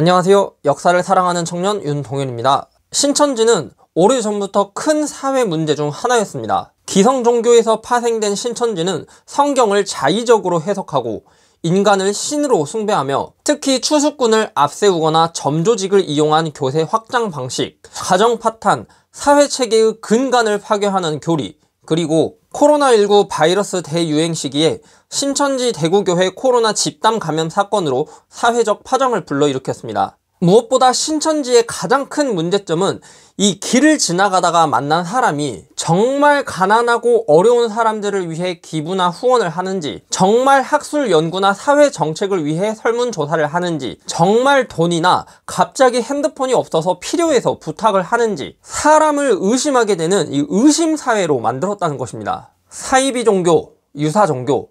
안녕하세요. 역사를 사랑하는 청년 윤동현입니다. 신천지는 오래전부터 큰 사회 문제 중 하나였습니다. 기성 종교에서 파생된 신천지는 성경을 자의적으로 해석하고 인간을 신으로 숭배하며 특히 추수꾼을 앞세우거나 점조직을 이용한 교세 확장 방식, 가정 파탄, 사회체계의 근간을 파괴하는 교리, 그리고 코로나19 바이러스 대유행 시기에 신천지 대구교회 코로나 집단 감염 사건으로 사회적 파장을 불러일으켰습니다. 무엇보다 신천지의 가장 큰 문제점은 이 길을 지나가다가 만난 사람이 정말 가난하고 어려운 사람들을 위해 기부나 후원을 하는지 정말 학술 연구나 사회 정책을 위해 설문조사를 하는지 정말 돈이나 갑자기 핸드폰이 없어서 필요해서 부탁을 하는지 사람을 의심하게 되는 이 의심사회로 만들었다는 것입니다. 사이비 종교, 유사 종교,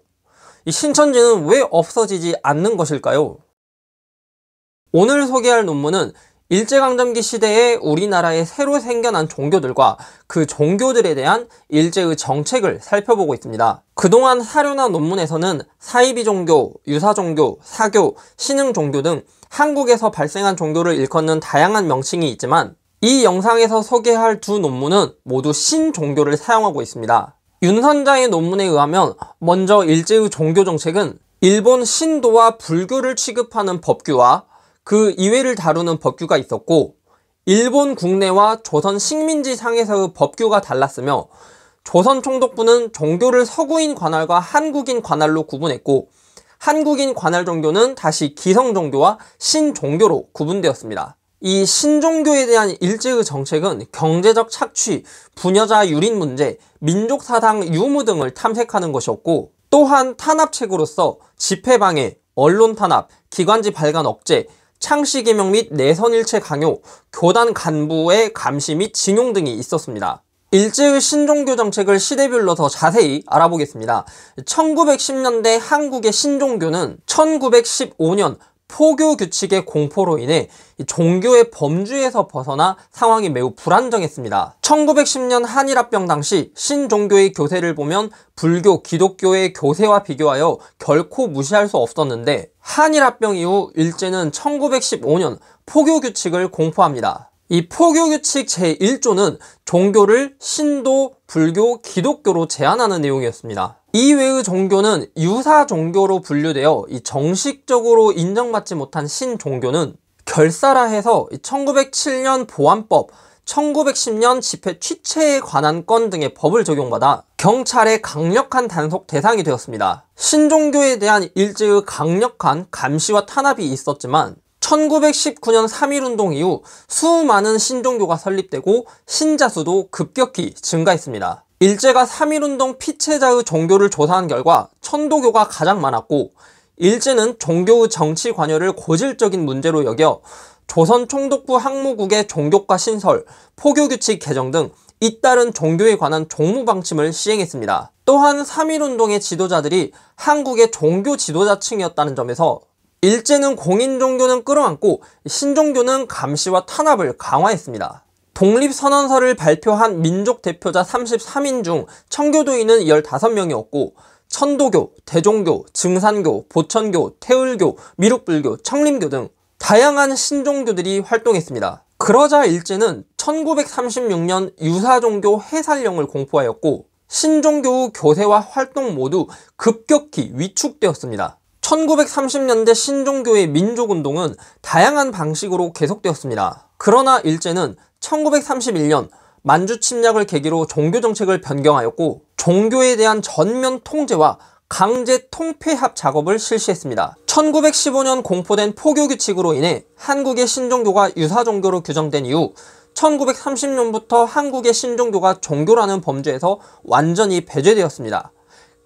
이 신천지는 왜 없어지지 않는 것일까요? 오늘 소개할 논문은 일제강점기 시대에 우리나라에 새로 생겨난 종교들과 그 종교들에 대한 일제의 정책을 살펴보고 있습니다. 그동안 사료나 논문에서는 사이비 종교, 유사 종교, 사교, 신흥 종교 등 한국에서 발생한 종교를 일컫는 다양한 명칭이 있지만 이 영상에서 소개할 두 논문은 모두 신종교를 사용하고 있습니다. 윤 선장의 논문에 의하면 먼저 일제의 종교 정책은 일본 신도와 불교를 취급하는 법규와 그 이외를 다루는 법규가 있었고 일본 국내와 조선 식민지 상에서의 법규가 달랐으며 조선 총독부는 종교를 서구인 관할과 한국인 관할로 구분했고 한국인 관할 종교는 다시 기성 종교와 신종교로 구분되었습니다. 이 신종교에 대한 일제의 정책은 경제적 착취, 부녀자 유린 문제, 민족사상 유무 등을 탐색하는 것이었고 또한 탄압책으로서 집회방해, 언론 탄압, 기관지 발간 억제, 창씨 개명 및 내선일체 강요, 교단 간부의 감시 및 징용 등이 있었습니다. 일제의 신종교 정책을 시대별로 더 자세히 알아보겠습니다. 1910년대 한국의 신종교는 1915년 포교 규칙의 공포로 인해 종교의 범주에서 벗어나 상황이 매우 불안정했습니다. 1910년 한일합병 당시 신종교의 교세를 보면 불교, 기독교의 교세와 비교하여 결코 무시할 수 없었는데 한일합병 이후 일제는 1915년 포교 규칙을 공포합니다. 이 포교규칙 제1조는 종교를 신도, 불교, 기독교로 제한하는 내용이었습니다. 이외의 종교는 유사 종교로 분류되어 이 정식적으로 인정받지 못한 신종교는 결사라해서 1907년 보안법, 1910년 집회 취체에 관한 건 등의 법을 적용받아 경찰의 강력한 단속 대상이 되었습니다. 신종교에 대한 일제의 강력한 감시와 탄압이 있었지만 1919년 3.1운동 이후 수많은 신종교가 설립되고 신자 수도 급격히 증가했습니다. 일제가 3.1운동 피체자의 종교를 조사한 결과 천도교가 가장 많았고 일제는 종교의 정치 관여를 고질적인 문제로 여겨 조선 총독부 항모국의 종교과 신설, 포교규칙 개정 등 잇따른 종교에 관한 종무 방침을 시행했습니다. 또한 3.1운동의 지도자들이 한국의 종교 지도자층이었다는 점에서 일제는 공인종교는 끌어안고 신종교는 감시와 탄압을 강화했습니다. 독립선언서를 발표한 민족 대표자 33인 중 청교도인은 15명이었고 천도교, 대종교, 증산교, 보천교, 태울교, 미륵불교, 청림교 등 다양한 신종교들이 활동했습니다. 그러자 일제는 1936년 유사종교 해산령을 공포하였고 신종교 교세와 활동 모두 급격히 위축되었습니다. 1930년대 신종교의 민족운동은 다양한 방식으로 계속되었습니다. 그러나 일제는 1931년 만주 침략을 계기로 종교 정책을 변경하였고 종교에 대한 전면 통제와 강제 통폐합 작업을 실시했습니다. 1915년 공포된 포교 규칙으로 인해 한국의 신종교가 유사종교로 규정된 이후 1930년부터 한국의 신종교가 종교라는 범죄에서 완전히 배제되었습니다.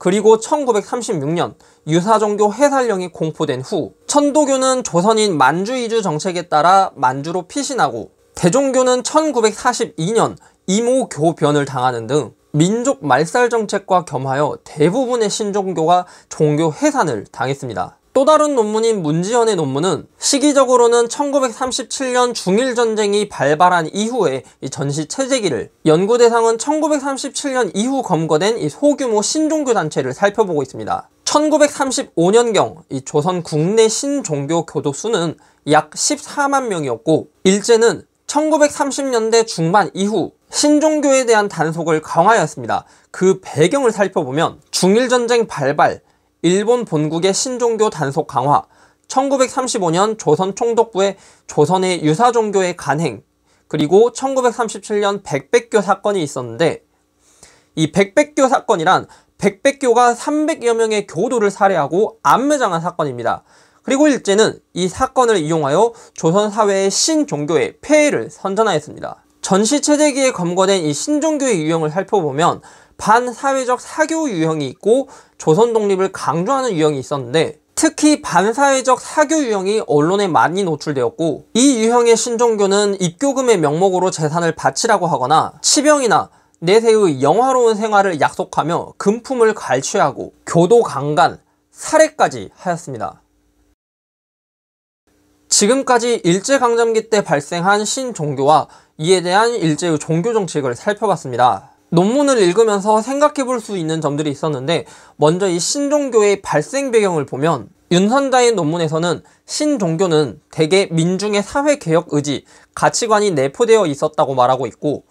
그리고 1936년 유사종교 해산령이 공포된 후 천도교는 조선인 만주이주 정책에 따라 만주로 피신하고 대종교는 1942년 이모교변을 당하는 등 민족 말살 정책과 겸하여 대부분의 신종교가 종교 해산을 당했습니다. 또 다른 논문인 문지연의 논문은 시기적으로는 1937년 중일전쟁이 발발한 이후에 전시 체제기를 연구 대상은 1937년 이후 검거된 이 소규모 신종교 단체를 살펴보고 있습니다. 1935년경 이 조선 국내 신종교 교도 수는 약 14만 명이었고 일제는 1930년대 중반 이후 신종교에 대한 단속을 강화하였습니다. 그 배경을 살펴보면 중일전쟁 발발, 일본 본국의 신종교 단속 강화, 1935년 조선 총독부의 조선의 유사종교의 간행, 그리고 1937년 백백교 사건이 있었는데 이 백백교 사건이란 백백교가 300여 명의 교도를 살해하고 암매장한 사건입니다. 그리고 일제는 이 사건을 이용하여 조선 사회의 신종교의 폐해를 선전하였습니다. 전시체제기에 검거된 이 신종교의 유형을 살펴보면 반사회적 사교 유형이 있고 조선 독립을 강조하는 유형이 있었는데 특히 반사회적 사교 유형이 언론에 많이 노출되었고 이 유형의 신종교는 입교금의 명목으로 재산을 바치라고 하거나 치병이나 내세의 영화로운 생활을 약속하며 금품을 갈취하고 교도 강간, 살해까지 하였습니다. 지금까지 일제강점기 때 발생한 신종교와 이에 대한 일제의 종교 정책을 살펴봤습니다. 논문을 읽으면서 생각해 볼 수 있는 점들이 있었는데 먼저 이 신종교의 발생 배경을 보면 윤선자의 논문에서는 신종교는 대개 민중의 사회개혁 의지, 가치관이 내포되어 있었다고 말하고 있고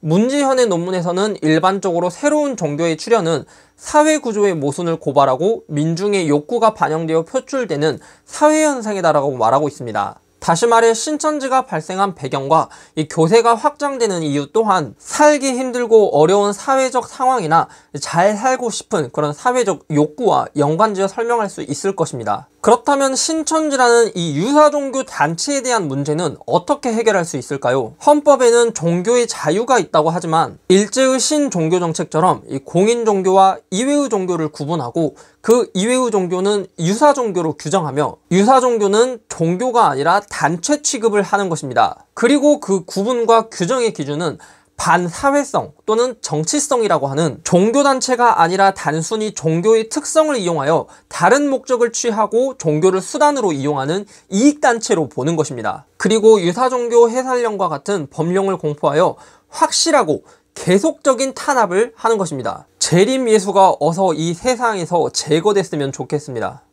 문지현의 논문에서는 일반적으로 새로운 종교의 출현은 사회구조의 모순을 고발하고 민중의 욕구가 반영되어 표출되는 사회현상이다라고 말하고 있습니다. 다시 말해 신천지가 발생한 배경과 이 교세가 확장되는 이유 또한 살기 힘들고 어려운 사회적 상황이나 잘 살고 싶은 그런 사회적 욕구와 연관지어 설명할 수 있을 것입니다. 그렇다면 신천지라는 이 유사종교 단체에 대한 문제는 어떻게 해결할 수 있을까요? 헌법에는 종교의 자유가 있다고 하지만 일제의 신종교 정책처럼 이 공인종교와 이외의 종교를 구분하고 그 이외의 종교는 유사종교로 규정하며 유사종교는 종교가 아니라 단체 취급을 하는 것입니다. 그리고 그 구분과 규정의 기준은 반사회성 또는 정치성이라고 하는 종교단체가 아니라 단순히 종교의 특성을 이용하여 다른 목적을 취하고 종교를 수단으로 이용하는 이익단체로 보는 것입니다. 그리고 유사종교 해산령과 같은 법령을 공포하여 확실하고 계속적인 탄압을 하는 것입니다. 재림 예수가 어서 이 세상에서 제거됐으면 좋겠습니다.